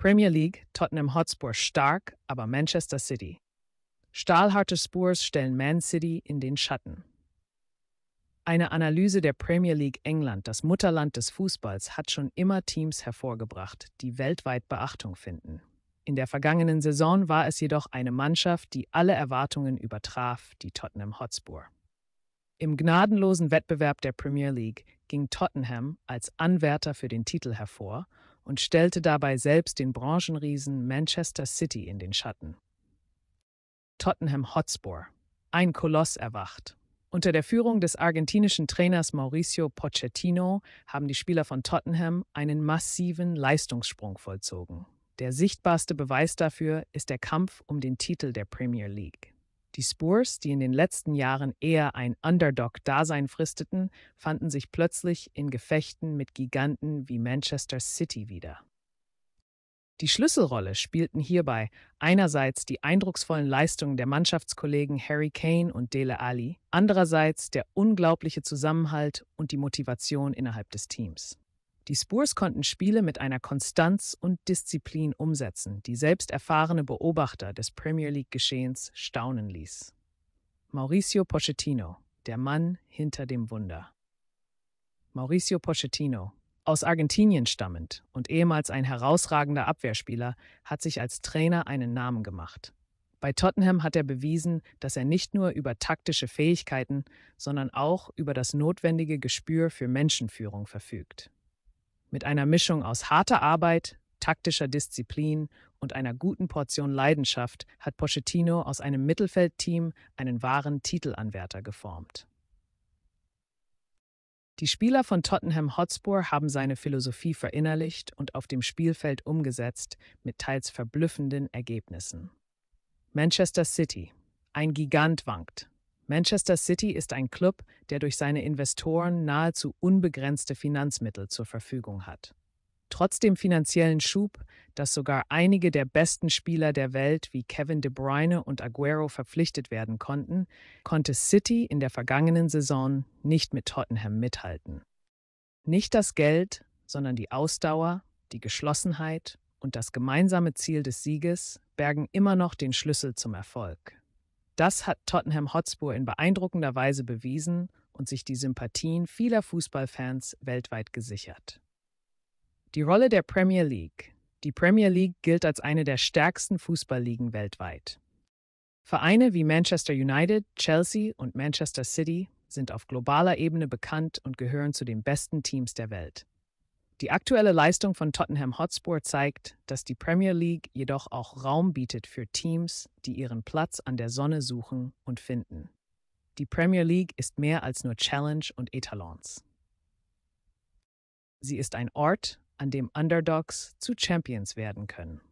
Premier League Tottenham Hotspur stark, aber Manchester City. Stahlharte Spurs stellen Man City in den Schatten. Eine Analyse der Premier League England, das Mutterland des Fußballs, hat schon immer Teams hervorgebracht, die weltweit Beachtung finden. In der vergangenen Saison war es jedoch eine Mannschaft, die alle Erwartungen übertraf, die Tottenham Hotspur. Im gnadenlosen Wettbewerb der Premier League ging Tottenham als Anwärter für den Titel hervor und stellte dabei selbst den Branchenriesen Manchester City in den Schatten. Tottenham Hotspur. Ein Koloss erwacht. Unter der Führung des argentinischen Trainers Mauricio Pochettino haben die Spieler von Tottenham einen massiven Leistungssprung vollzogen. Der sichtbarste Beweis dafür ist der Kampf um den Titel der Premier League. Die Spurs, die in den letzten Jahren eher ein Underdog-Dasein fristeten, fanden sich plötzlich in Gefechten mit Giganten wie Manchester City wieder. Die Schlüsselrolle spielten hierbei einerseits die eindrucksvollen Leistungen der Mannschaftskollegen Harry Kane und Dele Ali, andererseits der unglaubliche Zusammenhalt und die Motivation innerhalb des Teams. Die Spurs konnten Spiele mit einer Konstanz und Disziplin umsetzen, die selbst erfahrene Beobachter des Premier League-Geschehens staunen ließ. Mauricio Pochettino, der Mann hinter dem Wunder. Mauricio Pochettino, aus Argentinien stammend und ehemals ein herausragender Abwehrspieler, hat sich als Trainer einen Namen gemacht. Bei Tottenham hat er bewiesen, dass er nicht nur über taktische Fähigkeiten, sondern auch über das notwendige Gespür für Menschenführung verfügt. Mit einer Mischung aus harter Arbeit, taktischer Disziplin und einer guten Portion Leidenschaft hat Pochettino aus einem Mittelfeldteam einen wahren Titelanwärter geformt. Die Spieler von Tottenham Hotspur haben seine Philosophie verinnerlicht und auf dem Spielfeld umgesetzt, mit teils verblüffenden Ergebnissen. Manchester City. Ein Gigant wankt. Manchester City ist ein Club, der durch seine Investoren nahezu unbegrenzte Finanzmittel zur Verfügung hat. Trotz dem finanziellen Schub, dass sogar einige der besten Spieler der Welt wie Kevin De Bruyne und Aguero verpflichtet werden konnten, konnte City in der vergangenen Saison nicht mit Tottenham mithalten. Nicht das Geld, sondern die Ausdauer, die Geschlossenheit und das gemeinsame Ziel des Sieges bergen immer noch den Schlüssel zum Erfolg. Das hat Tottenham Hotspur in beeindruckender Weise bewiesen und sich die Sympathien vieler Fußballfans weltweit gesichert. Die Rolle der Premier League. Die Premier League gilt als eine der stärksten Fußballligen weltweit. Vereine wie Manchester United, Chelsea und Manchester City sind auf globaler Ebene bekannt und gehören zu den besten Teams der Welt. Die aktuelle Leistung von Tottenham Hotspur zeigt, dass die Premier League jedoch auch Raum bietet für Teams, die ihren Platz an der Sonne suchen und finden. Die Premier League ist mehr als nur Challenge und Etalons. Sie ist ein Ort, an dem Underdogs zu Champions werden können.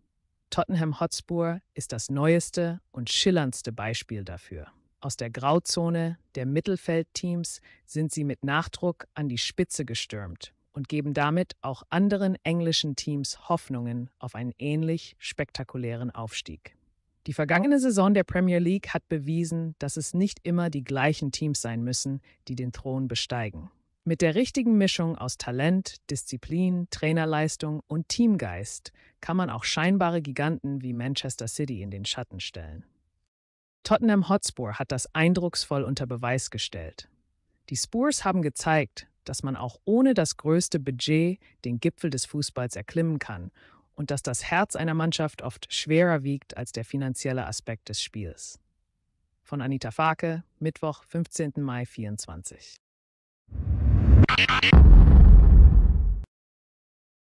Tottenham Hotspur ist das neueste und schillerndste Beispiel dafür. Aus der Grauzone der Mittelfeldteams sind sie mit Nachdruck an die Spitze gestürmt und geben damit auch anderen englischen Teams Hoffnungen auf einen ähnlich spektakulären Aufstieg. Die vergangene Saison der Premier League hat bewiesen, dass es nicht immer die gleichen Teams sein müssen, die den Thron besteigen. Mit der richtigen Mischung aus Talent, Disziplin, Trainerleistung und Teamgeist kann man auch scheinbare Giganten wie Manchester City in den Schatten stellen. Tottenham Hotspur hat das eindrucksvoll unter Beweis gestellt. Die Spurs haben gezeigt, dass man auch ohne das größte Budget den Gipfel des Fußballs erklimmen kann und dass das Herz einer Mannschaft oft schwerer wiegt als der finanzielle Aspekt des Spiels. Von Anita Farke, Mittwoch, 15. Mai 2024.